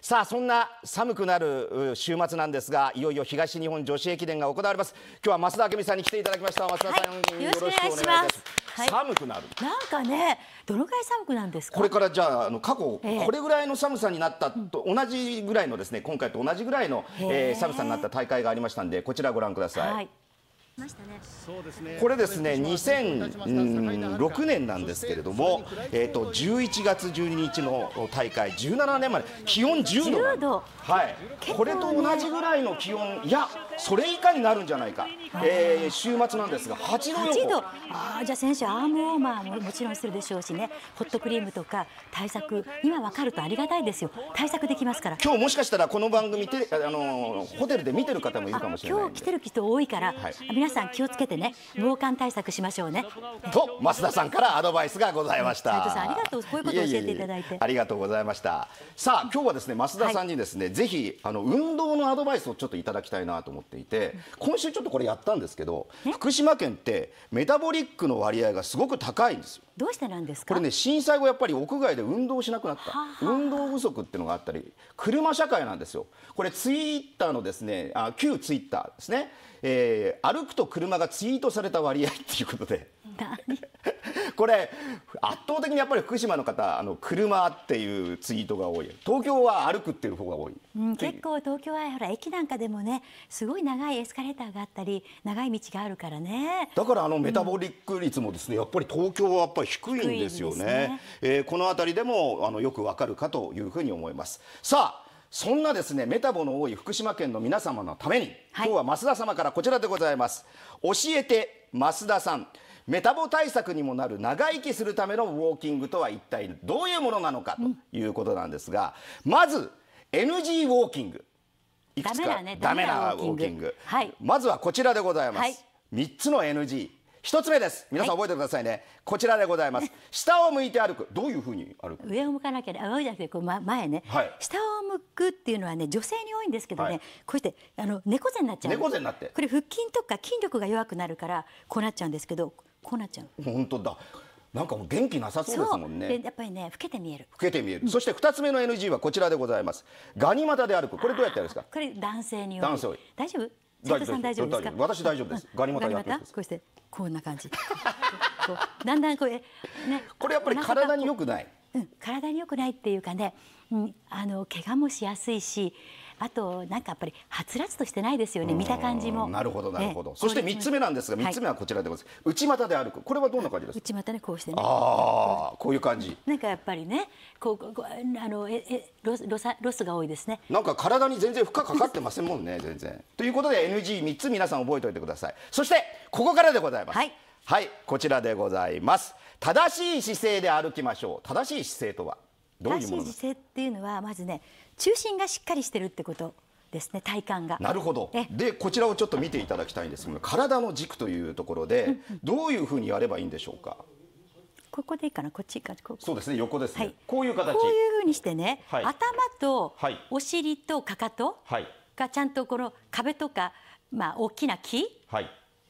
さあそんな寒くなる週末なんですがいよいよ東日本女子駅伝が行われます今日は増田明美さんに来ていただきました増田さん、はい、よろしくお願いします寒くなる、なんかねどのぐらい寒くなんですかこれからじゃああの過去、これぐらいの寒さになったと同じぐらいのですね今回と同じぐらいの、えー、寒さになった大会がありましたんでこちらご覧ください、はいね、そうですこれですね、2006年なんですけれども、えー、と11月12日の大会、17年前、気温10度、はい、これと同じぐらいの気温、いや、それ以下になるんじゃないか、えー、週末なんですが8度予度あじゃあ選手アームウォーマーももちろんするでしょうしねホットクリームとか対策今わかるとありがたいですよ対策できますから今日もしかしたらこの番組てあのホテルで見てる方もいるかもしれない今日来てる人多いから、はい、皆さん気をつけてね防寒対策しましょうねと増田さんからアドバイスがございました、うん、さんありがとうこういうこと教えていただいてありがとうございましたさあ今日はですね増田さんにですね、はい、ぜひあの運動のアドバイスをちょっといただきたいなと思ってっていて今週ちょっとこれやったんですけど福島県ってメタボリックの割合がすごく高いんですよ。どうしてなんですかこれね震災後やっぱり屋外で運動しなくなった運動不足っていうのがあったり車社会なんですよこれツイッターのですねあ旧ツイッターですね、えー、歩くと車がツイートされた割合っていうことで。これ圧倒的にやっぱり福島の方あの車っていうツイートが多い東京は歩くっていう方が多い、うん、結構東京はほら駅なんかでもねすごい長いエスカレーターがあったり長い道があるからねだからあのメタボリック率もですね、うん、やっぱり東京はやっぱり低いんですよねね、えー、この辺りでもあのよくわかるかというふうに思いますさあそんなですねメタボの多い福島県の皆様のために、はい、今日は増田様からこちらでございます教えて増田さんメタボ対策にもなる長生きするためのウォーキングとは一体どういうものなのかということなんですが、うん、まず NG ウォーキングいくつかダメなウォーキング、はい、まずはこちらでございます、はい、3つの NG 一つ目です皆さん覚えてくださいね、はい、こちらでございます下を向いて歩くどういうふうに歩く上を向かなきゃ上じゃなくてこう、ま、前ね、はい、下を向くっていうのはね女性に多いんですけどね、はい、こうしてあの猫背になっちゃう猫背になってこれ腹筋とか筋力が弱くなるからこうなっちゃうんですけどこうなっちゃう本当だなんかもう元気なさそうですもんねやっぱりね老けて見える老けて見える、そして二つ目の NG はこちらでございますガニ股で歩くこれどうやってやるんですかこれ男性に大丈夫大丈夫です私大丈夫ですガニ股やってこうしてこんな感じだんだんこれねこれやっぱり体に良くないうん体に良くないっていうかね、うん、あの怪我もしやすいしあとなんかやっぱりはつらつとしてないですよね見た感じもなるほどなるほど、そして3つ目なんですが3つ目はこちらでございます、内股で歩くこれはどんな感じですか内股ねこうしてねああこういう感じなんかやっぱりねこうあのええロスロスロスが多いですねなんか体に全然負荷かかってませんもんね全然ということで NG3 つ皆さん覚えておいてくださいそしてここからでございます、はい、はい、こちらでございます正しい姿勢で歩きましょう正しい姿勢とは正しい姿勢っていうのはまずね中心がしっかりしてるってことですね体幹がなるほどでこちらをちょっと見ていただきたいんですが体の軸というところでどういうふうにやればいいんでしょうかここでいいかなこっちかここそうですね横ですね、はい、こういう形こういうふうにしてね、はい、頭とお尻とかかとがちゃんとこの壁とか、まあ、大きな木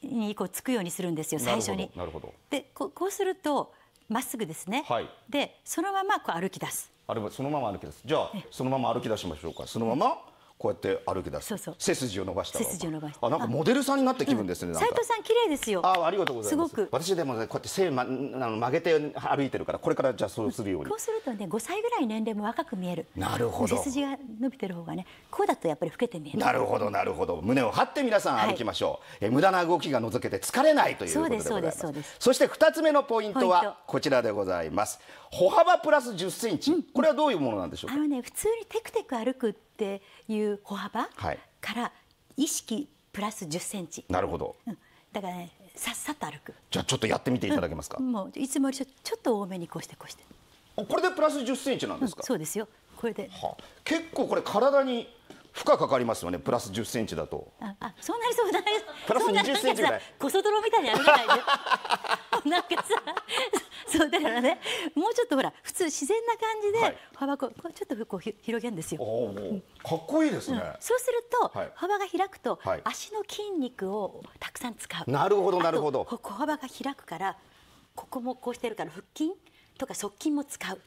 にこうつくようにするんですよ最初に。なるほどでこうするとまっすぐですね、はい、でそのままこう歩き出すあれはそのまま歩き出すじゃあそのまま歩き出しましょうかそのままこうやって歩き出す。そうそう背筋を伸ばした。背筋を伸ばした。あ、なんかモデルさんになった気分ですね。斉藤さん綺麗ですよ。あ、ありがとうございます。すごく。私でもね、こうやって背ま、あの曲げて歩いてるから、これからじゃあそうするように。こうするとね、5歳ぐらい年齢も若く見える。なるほど。背筋が伸びてる方がね、こうだとやっぱり老けて見える。なるほど、なるほど。胸を張って皆さん歩きましょう。え無駄な動きが除けて疲れないということでございます。そうです、そして2つ目のポイントはこちらでございます。歩幅プラス10センチ、これはどういうものなんでしょうあのね、普通にテクテク歩くっていう歩幅から意識プラス10センチ。なるほど。うん、だからね、さっさと歩く。じゃあちょっとやってみていただけますか。うん、もういつもよりちょっと多めにこうしてこうして。これでプラス10センチなんですか。うん、そうですよ。これで、はあ、結構これ体に負荷かかりますよねプラス1 0ンチだとああそうなりそうだねプラス2 0ンチぐらい小外郎みたいに歩るじないでなんかさそうだからねもうちょっとほら普通自然な感じで、幅こうちょっとこう広げるんですよ。かっこいいですね、うん、そうすると、幅が開くと、足の筋肉をたくさん使う。なるほどなるほど。小幅が開くからここもこうしてるから腹筋とか側筋も使う。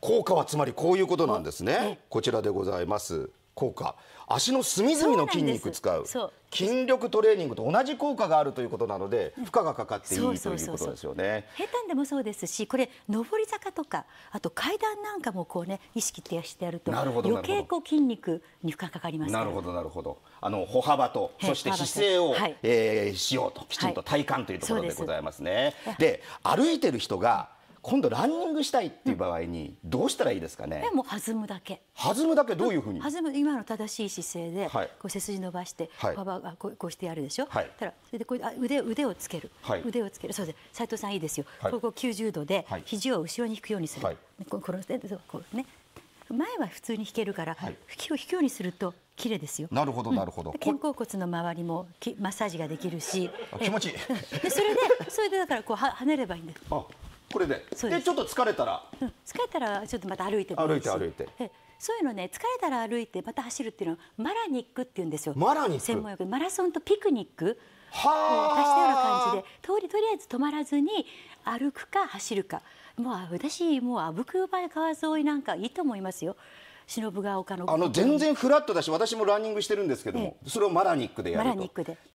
効果はつまりこういうことなんですね。こちらでございます。効果足の隅々の筋肉使う筋力トレーニングと同じ効果があるということなので負荷がかかっていいということですよね平坦でもそうですしこれ上り坂とかあと階段なんかもこうね意識やしてやると余計こう筋肉に負荷かかりますなるほどなるほどあの歩幅とそして姿勢を、はい、えー、しようときちんと体幹というところでございますね、はい、で歩いてる人が今度ランニングしたいっていう場合にどうしたらいいですかね。もう弾むだけ。弾むだけどういうふうに。弾む今の正しい姿勢で、こう背筋伸ばして、パワーこうこうしてやるでしょ。はい、たらそれでこう腕腕をつける、腕をつける。そうです。斉藤さんいいですよ。ここ90度で肘を後ろに引くようにする。はい、このこうね。前は普通に引けるから、はい、引くようにすると綺麗ですよ。なるほど、なるほど。肩甲骨の周りもきマッサージができるし。気持ちいい。で、それで、それでだから、こうは、跳ねればいいんです。あこれででちょっと疲れたら、うん、疲れたらちょっとまた歩いて歩いて歩いてそういうのね疲れたら歩いてまた走るっていうのはマラニックって言うんですよマラニック専門用語マラソンとピクニックは足したような感じで通りとりあえず止まらずに歩くか走るかもう私もう阿武隈川沿いなんかいいと思いますよ忍が丘のあの全然フラットだし私もランニングしてるんですけども、ええ、それをマラニックでやるとマラニックで